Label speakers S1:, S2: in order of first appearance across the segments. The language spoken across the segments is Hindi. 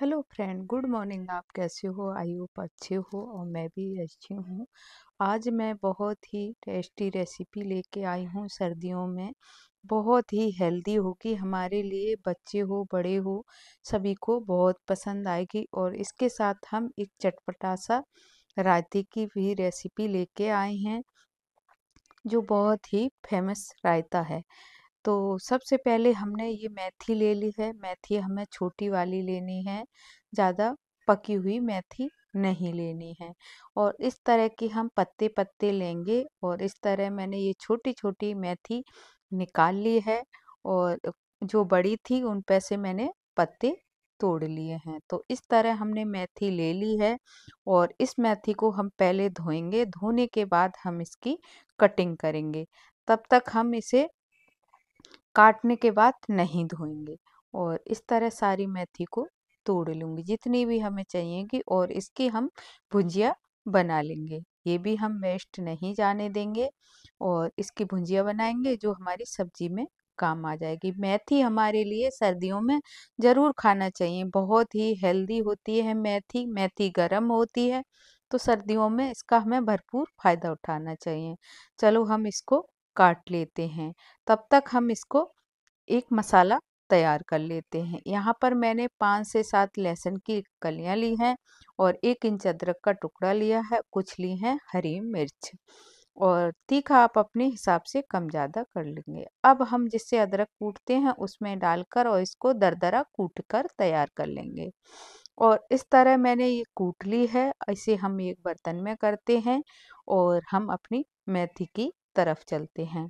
S1: हेलो फ्रेंड गुड मॉर्निंग आप कैसे हो आई होप अच्छे हो और मैं भी अच्छी हूँ आज मैं बहुत ही टेस्टी रेसिपी लेके आई हूँ सर्दियों में बहुत ही हेल्दी होगी हमारे लिए बच्चे हो बड़े हो सभी को बहुत पसंद आएगी और इसके साथ हम एक चटपटा सा रायते की भी रेसिपी लेके आए हैं जो बहुत ही फेमस रायता है तो सबसे पहले हमने ये मेथी ले ली है मेथी हमें छोटी वाली लेनी है ज़्यादा पकी हुई मेथी नहीं लेनी है और इस तरह के हम पत्ते पत्ते लेंगे और इस तरह मैंने ये छोटी छोटी मेथी निकाल ली है और जो बड़ी थी उन पर से मैंने पत्ते तोड़ लिए हैं तो इस तरह हमने मेथी ले ली है और इस मेथी को हम पहले धोएंगे धोने के बाद हम इसकी कटिंग करेंगे तब तक हम इसे काटने के बाद नहीं धोएंगे और इस तरह सारी मेथी को तोड़ लूँगी जितनी भी हमें चाहिएगी और इसकी हम भुंजिया बना लेंगे ये भी हम वेस्ट नहीं जाने देंगे और इसकी भुंजिया बनाएंगे जो हमारी सब्जी में काम आ जाएगी मेथी हमारे लिए सर्दियों में ज़रूर खाना चाहिए बहुत ही हेल्दी होती है मेथी मेथी गर्म होती है तो सर्दियों में इसका हमें भरपूर फ़ायदा उठाना चाहिए चलो हम इसको काट लेते हैं तब तक हम इसको एक मसाला तैयार कर लेते हैं यहाँ पर मैंने पाँच से सात लहसुन की कलियाँ ली हैं और एक इंच अदरक का टुकड़ा लिया है कुछ ली हैं हरी मिर्च और तीखा आप अपने हिसाब से कम ज़्यादा कर लेंगे अब हम जिससे अदरक कूटते हैं उसमें डालकर और इसको दरदरा कूट कर तैयार कर लेंगे और इस तरह मैंने ये कूट ली है इसे हम एक बर्तन में करते हैं और हम अपनी मेथी की तरफ चलते हैं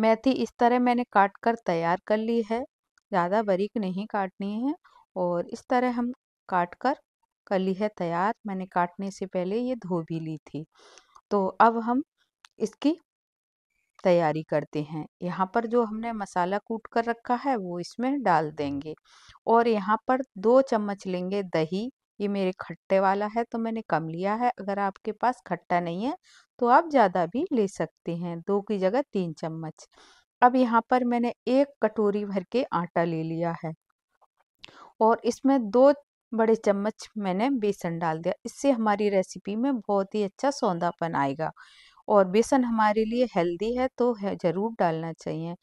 S1: मेथी इस तरह मैंने काट कर तैयार कर ली है ज़्यादा बारीक नहीं काटनी है और इस तरह हम काट कर कर ली है तैयार मैंने काटने से पहले ये धो भी ली थी तो अब हम इसकी तैयारी करते हैं यहाँ पर जो हमने मसाला कूट कर रखा है वो इसमें डाल देंगे और यहाँ पर दो चम्मच लेंगे दही ये मेरे खट्टे वाला है तो मैंने कम लिया है अगर आपके पास खट्टा नहीं है तो आप ज़्यादा भी ले सकते हैं दो की जगह तीन चम्मच अब यहाँ पर मैंने एक कटोरी भर के आटा ले लिया है और इसमें दो बड़े चम्मच मैंने बेसन डाल दिया इससे हमारी रेसिपी में बहुत ही अच्छा सौंदापन आएगा और बेसन हमारे लिए हेल्दी है तो है ज़रूर डालना चाहिए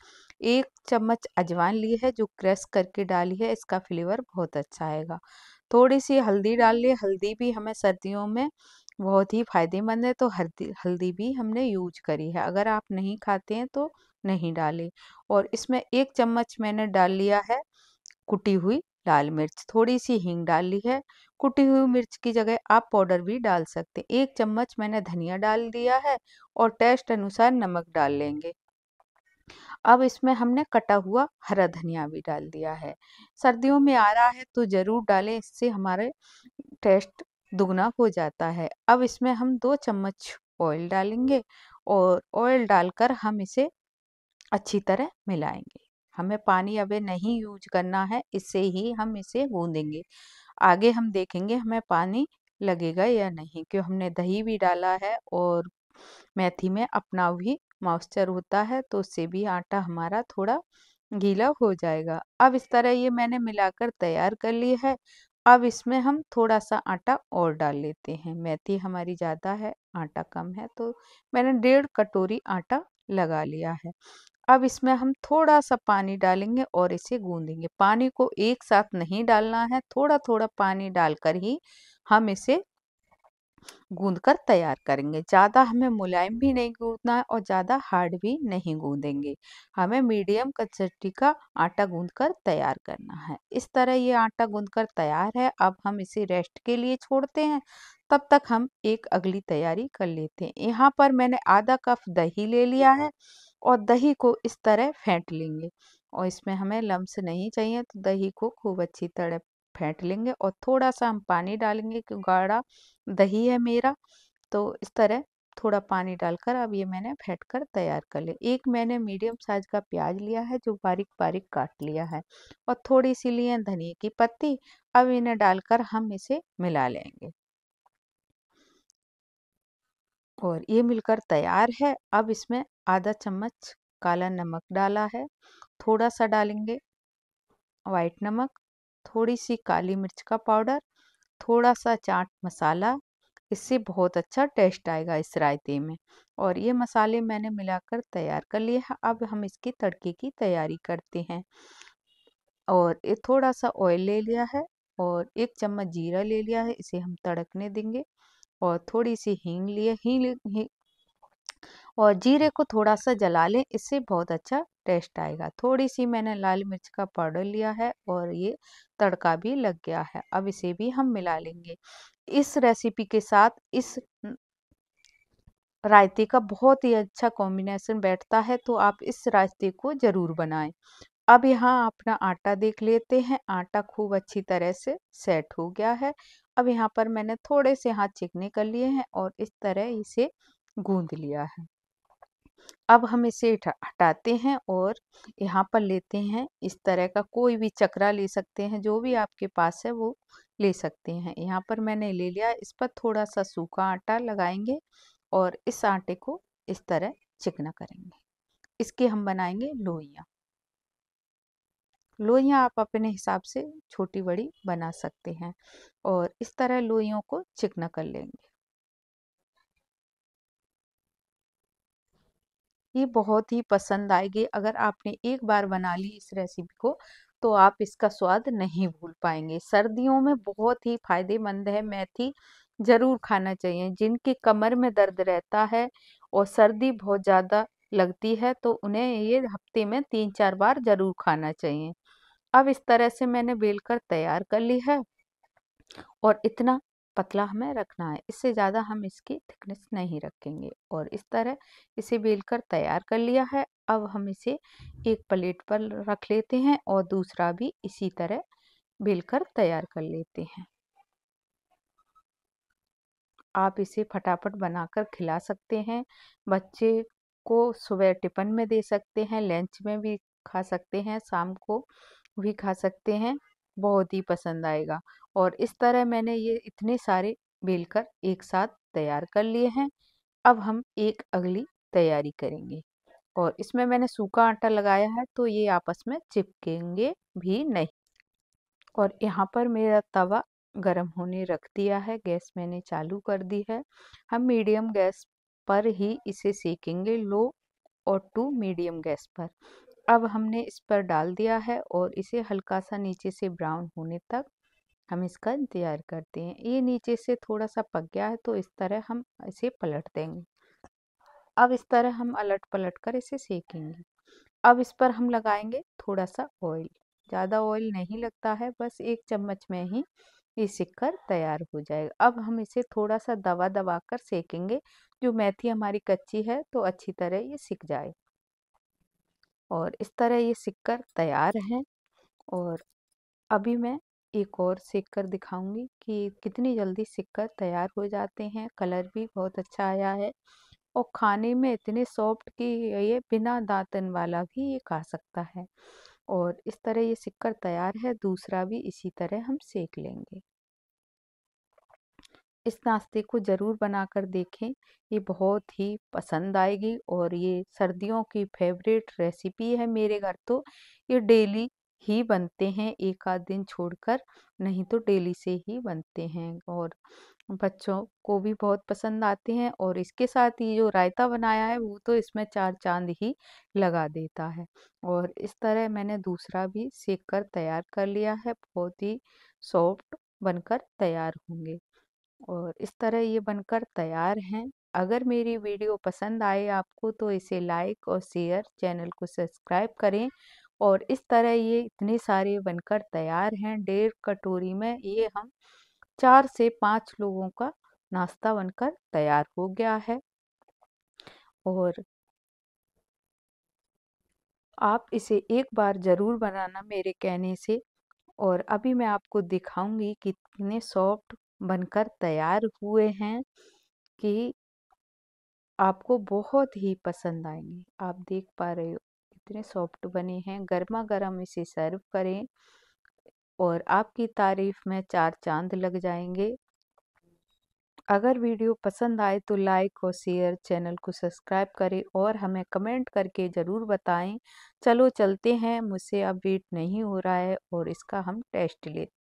S1: एक चम्मच अजवाइन ली है जो क्रश करके डाली है इसका फ्लेवर बहुत अच्छा आएगा थोड़ी सी हल्दी डाल ली हल्दी भी हमें सर्दियों में बहुत ही फायदेमंद है तो हल्दी हल्दी भी हमने यूज करी है अगर आप नहीं खाते हैं तो नहीं डाली और इसमें एक चम्मच मैंने डाल लिया है कुटी हुई लाल मिर्च थोड़ी सी हींग डाल ली है कुटी हुई मिर्च की जगह आप पाउडर भी डाल सकते हैं एक चम्मच मैंने धनिया डाल दिया है और टेस्ट अनुसार नमक डाल लेंगे अब इसमें हमने कटा हुआ हरा धनिया भी डाल दिया है सर्दियों में आ रहा है तो ज़रूर डालें इससे हमारे टेस्ट दुगना हो जाता है अब इसमें हम दो चम्मच ऑयल डालेंगे और ऑयल डालकर हम इसे अच्छी तरह मिलाएंगे हमें पानी अब नहीं यूज करना है इससे ही हम इसे गूंदेंगे आगे हम देखेंगे हमें पानी लगेगा या नहीं क्यों हमने दही भी डाला है और मेथी में अपना भी मॉइस्चर होता है तो उससे भी आटा हमारा थोड़ा गीला हो जाएगा अब इस तरह ये मैंने मिलाकर तैयार कर लिया है अब इसमें हम थोड़ा सा आटा और डाल लेते हैं मेथी हमारी ज़्यादा है आटा कम है तो मैंने डेढ़ कटोरी आटा लगा लिया है अब इसमें हम थोड़ा सा पानी डालेंगे और इसे गूंदेंगे पानी को एक साथ नहीं डालना है थोड़ा थोड़ा पानी डालकर ही हम इसे गूंद कर तैयार करेंगे ज़्यादा हमें मुलायम भी नहीं गूंदना है और ज़्यादा हार्ड भी नहीं गूंदेंगे हमें मीडियम कचट्टी का आटा गूंद कर तैयार करना है इस तरह ये आटा गूंद कर तैयार है अब हम इसे रेस्ट के लिए छोड़ते हैं तब तक हम एक अगली तैयारी कर लेते हैं यहाँ पर मैंने आधा कप दही ले लिया है और दही को इस तरह फेंट लेंगे और इसमें हमें लम्स नहीं चाहिए तो दही को खूब अच्छी तरह फेंट लेंगे और थोड़ा सा हम पानी डालेंगे गाढ़ा दही है मेरा तो इस तरह थोड़ा पानी डालकर अब ये मैंने फेंट कर तैयार कर लिया एक मैंने मीडियम साइज का प्याज लिया है जो बारीक बारीक काट लिया है और थोड़ी सी लिए धनिया की पत्ती अब इन्हें डालकर हम इसे मिला लेंगे और ये मिलकर तैयार है अब इसमें आधा चम्मच काला नमक डाला है थोड़ा सा डालेंगे वाइट नमक थोड़ी सी काली मिर्च का पाउडर थोड़ा सा चाट मसाला इससे बहुत अच्छा टेस्ट आएगा इस रायते में और ये मसाले मैंने मिलाकर तैयार कर लिए हैं अब हम इसकी तड़के की तैयारी करते हैं और ये थोड़ा सा ऑयल ले लिया है और एक चम्मच जीरा ले लिया है इसे हम तड़कने देंगे और थोड़ी सी हींग लिए हींग और जीरे हम्म। को थोड़ा सा जला लें इससे बहुत अच्छा टेस्ट आएगा थोड़ी सी मैंने लाल मिर्च का पाउडर लिया है और ये तड़का भी लग गया है अब इसे भी हम मिला लेंगे इस रेसिपी के साथ इस रायते का बहुत ही अच्छा कॉम्बिनेशन बैठता है तो आप इस रायते को ज़रूर बनाएं अब यहाँ अपना आटा देख लेते हैं आटा खूब अच्छी तरह से सेट हो गया है अब यहाँ पर मैंने थोड़े से हाथ चिकने कर लिए हैं और इस तरह इसे गूंद लिया है अब हम इसे हटाते हैं और यहाँ पर लेते हैं इस तरह का कोई भी चक्रा ले सकते हैं जो भी आपके पास है वो ले सकते हैं यहाँ पर मैंने ले लिया इस पर थोड़ा सा सूखा आटा लगाएंगे और इस आटे को इस तरह चिकना करेंगे इसके हम बनाएंगे लोइयाँ लोइयाँ आप अपने हिसाब से छोटी बड़ी बना सकते हैं और इस तरह लोइयों को चिकना कर लेंगे ये बहुत ही पसंद आएगी अगर आपने एक बार बना ली इस रेसिपी को तो आप इसका स्वाद नहीं भूल पाएंगे सर्दियों में बहुत ही फायदेमंद है मेथी ज़रूर खाना चाहिए जिनके कमर में दर्द रहता है और सर्दी बहुत ज़्यादा लगती है तो उन्हें ये हफ्ते में तीन चार बार ज़रूर खाना चाहिए अब इस तरह से मैंने बेलकर तैयार कर ली है और इतना पतला हमें रखना है इससे ज़्यादा हम इसकी थिकनेस नहीं रखेंगे और इस तरह इसे बेलकर तैयार कर लिया है अब हम इसे एक प्लेट पर रख लेते हैं और दूसरा भी इसी तरह बेलकर तैयार कर लेते हैं आप इसे फटाफट बनाकर खिला सकते हैं बच्चे को सुबह टिफिन में दे सकते हैं लंच में भी खा सकते हैं शाम को भी खा सकते हैं बहुत ही पसंद आएगा और इस तरह मैंने ये इतने सारे बेलकर एक साथ तैयार कर लिए हैं अब हम एक अगली तैयारी करेंगे और इसमें मैंने सूखा आटा लगाया है तो ये आपस में चिपकेंगे भी नहीं और यहाँ पर मेरा तवा गरम होने रख दिया है गैस मैंने चालू कर दी है हम मीडियम गैस पर ही इसे सेकेंगे लो और टू मीडियम गैस पर अब हमने इस पर डाल दिया है और इसे हल्का सा नीचे से ब्राउन होने तक हम इसका इंतज़ार करते हैं ये नीचे से थोड़ा सा पक गया है तो इस तरह हम इसे पलट देंगे अब इस तरह हम अलट पलट कर इसे सेकेंगे अब इस पर हम लगाएंगे थोड़ा सा ऑयल ज़्यादा ऑयल नहीं लगता है बस एक चम्मच में ही ये सिक्कर तैयार हो जाएगा अब हम इसे थोड़ा सा दबा दबा कर सेकेंगे जो मेथी हमारी कच्ची है तो अच्छी तरह ये सिक जाए और इस तरह ये सिक्कर तैयार हैं और अभी मैं एक और सिक्कर दिखाऊंगी कि कितनी जल्दी सिक्कर तैयार हो जाते हैं कलर भी बहुत अच्छा आया है और खाने में इतने सॉफ्ट कि ये बिना दांतन वाला भी ये खा सकता है और इस तरह ये सिक्कर तैयार है दूसरा भी इसी तरह हम सेक लेंगे इस नाश्ते को ज़रूर बना कर देखें ये बहुत ही पसंद आएगी और ये सर्दियों की फेवरेट रेसिपी है मेरे घर तो ये डेली ही बनते हैं एक आध दिन छोड़कर नहीं तो डेली से ही बनते हैं और बच्चों को भी बहुत पसंद आते हैं और इसके साथ ही जो रायता बनाया है वो तो इसमें चार चांद ही लगा देता है और इस तरह मैंने दूसरा भी सेक कर तैयार कर लिया है बहुत ही सॉफ्ट बनकर तैयार होंगे और इस तरह ये बनकर तैयार हैं अगर मेरी वीडियो पसंद आए आपको तो इसे लाइक और शेयर चैनल को सब्सक्राइब करें और इस तरह ये इतने सारे बनकर तैयार हैं डेढ़ कटोरी में ये हम चार से पाँच लोगों का नाश्ता बनकर तैयार हो गया है और आप इसे एक बार ज़रूर बनाना मेरे कहने से और अभी मैं आपको दिखाऊंगी कितने सॉफ्ट बनकर तैयार हुए हैं कि आपको बहुत ही पसंद आएंगे आप देख पा रहे हो इतने सॉफ्ट बने हैं गर्मा गर्म इसे सर्व करें और आपकी तारीफ में चार चांद लग जाएंगे अगर वीडियो पसंद आए तो लाइक और शेयर चैनल को सब्सक्राइब करें और हमें कमेंट करके ज़रूर बताएं चलो चलते हैं मुझसे अब वेट नहीं हो रहा है और इसका हम टेस्ट लेते